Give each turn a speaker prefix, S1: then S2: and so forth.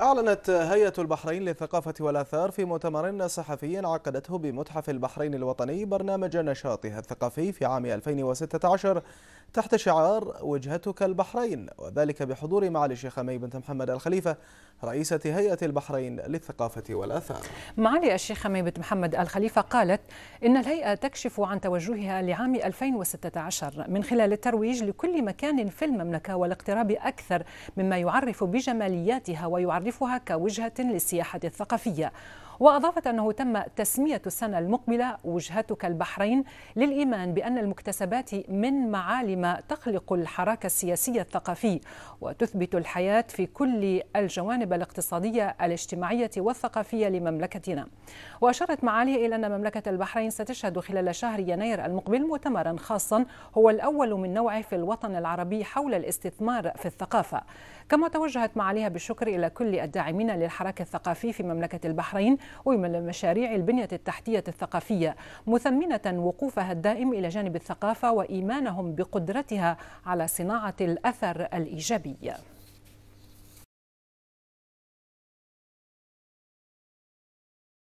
S1: أعلنت هيئة البحرين للثقافة والآثار في مؤتمر صحفي عقدته بمتحف البحرين الوطني برنامج نشاطها الثقافي في عام 2016 تحت شعار وجهتك البحرين وذلك بحضور معالي الشيخ مي بنت محمد الخليفة رئيسة هيئة البحرين للثقافة والآثار
S2: معالي الشيخ مي بنت محمد الخليفة قالت إن الهيئة تكشف عن توجهها لعام 2016 من خلال الترويج لكل مكان في المملكة والاقتراب أكثر مما يعرف بجمالياتها ويعرفها كوجهة للسياحة الثقافية وأضافت أنه تم تسمية السنة المقبلة وجهتك البحرين للإيمان بأن المكتسبات من معالم تخلق الحراك السياسي الثقافي وتثبت الحياة في كل الجوانب الاقتصادية الاجتماعية والثقافية لمملكتنا وأشارت معالي إلى أن مملكة البحرين ستشهد خلال شهر يناير المقبل مؤتمرا خاصا هو الأول من نوعه في الوطن العربي حول الاستثمار في الثقافة كما توجهت معاليها بالشكر إلى كل الداعمين للحراك الثقافي في مملكة البحرين ومن مشاريع البنية التحتية الثقافية مثمنة وقوفها الدائم إلى جانب الثقافة وإيمانهم بقدرتها على صناعة الأثر الإيجابي